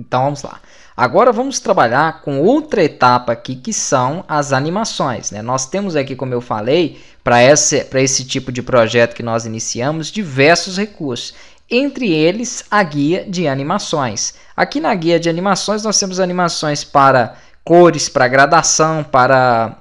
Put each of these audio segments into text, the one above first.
Então vamos lá. Agora vamos trabalhar com outra etapa aqui que são as animações. Né? Nós temos aqui, como eu falei, para esse, esse tipo de projeto que nós iniciamos, diversos recursos. Entre eles, a guia de animações. Aqui na guia de animações, nós temos animações para cores, para gradação, para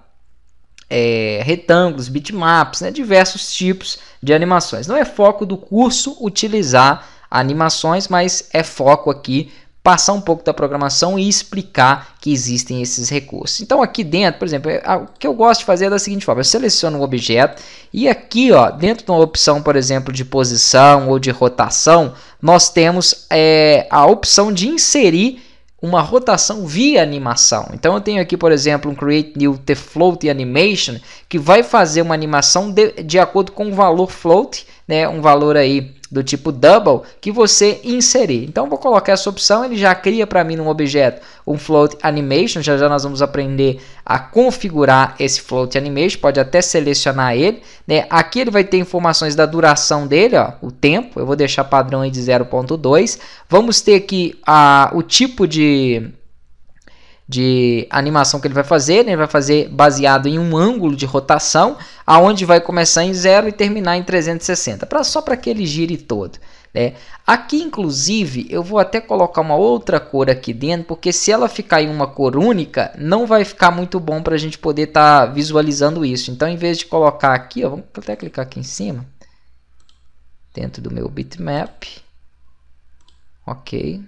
é, retângulos, bitmaps, né? diversos tipos de animações. Não é foco do curso utilizar animações, mas é foco aqui passar um pouco da programação e explicar que existem esses recursos. Então aqui dentro, por exemplo, é, o que eu gosto de fazer é da seguinte forma, eu seleciono um objeto e aqui ó, dentro de uma opção, por exemplo, de posição ou de rotação, nós temos é, a opção de inserir uma rotação via animação. Então eu tenho aqui, por exemplo, um Create New The Float Animation, que vai fazer uma animação de, de acordo com o valor float, né, um valor aí do tipo double que você inserir. Então vou colocar essa opção, ele já cria para mim num objeto um float animation, já já nós vamos aprender a configurar esse float animation, pode até selecionar ele, né? Aqui ele vai ter informações da duração dele, ó, o tempo, eu vou deixar padrão aí de 0.2. Vamos ter aqui a, o tipo de de animação que ele vai fazer, né? ele vai fazer baseado em um ângulo de rotação, aonde vai começar em zero e terminar em 360, pra, só para que ele gire todo. Né? Aqui, inclusive, eu vou até colocar uma outra cor aqui dentro, porque se ela ficar em uma cor única, não vai ficar muito bom para a gente poder estar tá visualizando isso. Então, em vez de colocar aqui, vou vamos até clicar aqui em cima, dentro do meu bitmap, ok.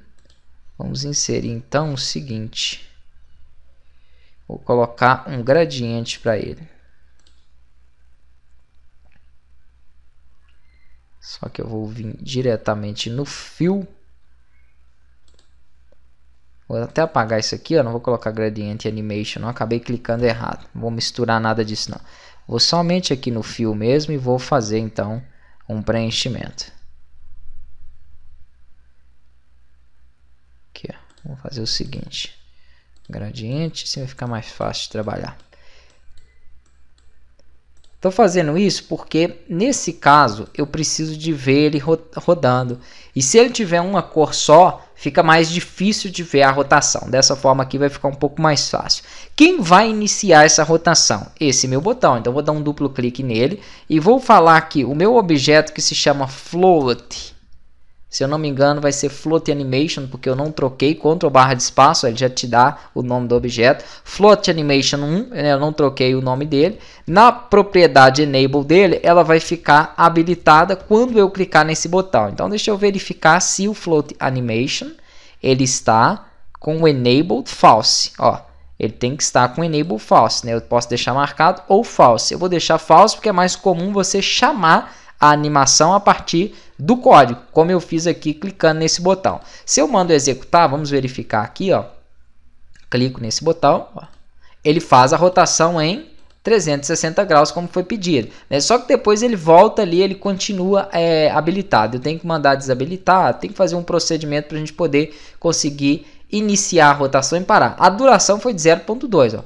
Vamos inserir então o seguinte. Vou colocar um gradiente para ele. Só que eu vou vir diretamente no fio. Vou até apagar isso aqui, ó. Não vou colocar gradiente animation, não. Acabei clicando errado. Não vou misturar nada disso, não. Vou somente aqui no fio mesmo e vou fazer, então, um preenchimento. Aqui, ó. Vou fazer o seguinte gradiente, assim vai ficar mais fácil de trabalhar. Estou fazendo isso porque, nesse caso, eu preciso de ver ele rodando. E se ele tiver uma cor só, fica mais difícil de ver a rotação. Dessa forma aqui vai ficar um pouco mais fácil. Quem vai iniciar essa rotação? Esse meu botão. Então, vou dar um duplo clique nele e vou falar que o meu objeto que se chama Float se eu não me engano, vai ser float animation, porque eu não troquei. Ctrl barra de espaço, ele já te dá o nome do objeto. Float animation 1, né, eu não troquei o nome dele. Na propriedade enable dele, ela vai ficar habilitada quando eu clicar nesse botão. Então, deixa eu verificar se o float animation ele está com o enabled false. Ó, ele tem que estar com enable false, né? Eu posso deixar marcado ou false. Eu vou deixar false porque é mais comum você chamar a animação a partir do código, como eu fiz aqui clicando nesse botão. Se eu mando executar, vamos verificar aqui, ó. Clico nesse botão, ó. ele faz a rotação em 360 graus, como foi pedido. Né? Só que depois ele volta ali, ele continua é, habilitado. Eu tenho que mandar desabilitar, tem que fazer um procedimento para a gente poder conseguir iniciar a rotação e parar. A duração foi de 0.2,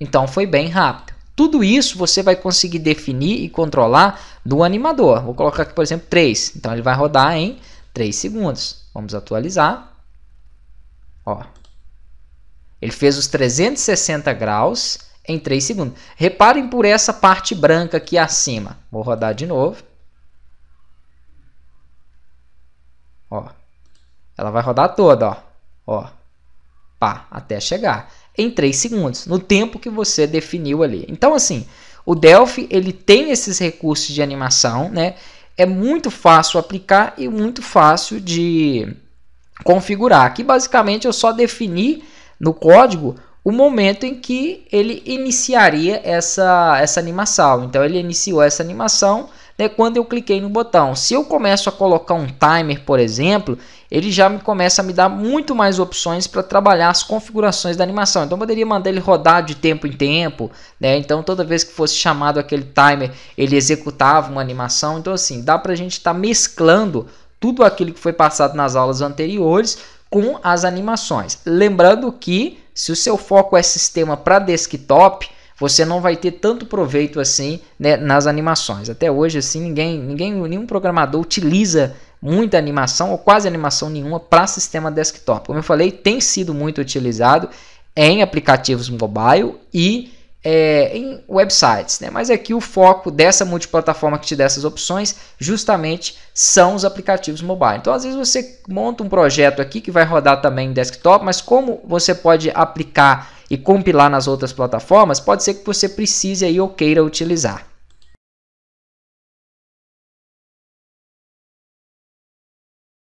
então foi bem rápido. Tudo isso você vai conseguir definir e controlar do animador. Vou colocar aqui, por exemplo, 3. Então ele vai rodar em 3 segundos. Vamos atualizar. Ó. Ele fez os 360 graus em 3 segundos. Reparem por essa parte branca aqui acima. Vou rodar de novo. Ó. Ela vai rodar toda, ó. Ó. Pá, até chegar em 3 segundos, no tempo que você definiu ali. Então, assim, o Delphi ele tem esses recursos de animação, né? É muito fácil aplicar e muito fácil de configurar. Aqui, basicamente, eu só defini no código o momento em que ele iniciaria essa, essa animação. Então, ele iniciou essa animação né, quando eu cliquei no botão. Se eu começo a colocar um timer, por exemplo, ele já me começa a me dar muito mais opções para trabalhar as configurações da animação. Então eu poderia mandar ele rodar de tempo em tempo, né? Então toda vez que fosse chamado aquele timer, ele executava uma animação. Então assim, dá para a gente estar tá mesclando tudo aquilo que foi passado nas aulas anteriores com as animações. Lembrando que se o seu foco é sistema para desktop, você não vai ter tanto proveito assim né, nas animações. Até hoje, assim, ninguém, ninguém, nenhum programador utiliza muita animação ou quase animação nenhuma para sistema desktop. Como eu falei, tem sido muito utilizado em aplicativos mobile e é, em websites, né? mas aqui é o foco dessa multiplataforma que te dá essas opções justamente são os aplicativos mobile. Então, às vezes você monta um projeto aqui que vai rodar também em desktop, mas como você pode aplicar e compilar nas outras plataformas, pode ser que você precise aí ou queira utilizar.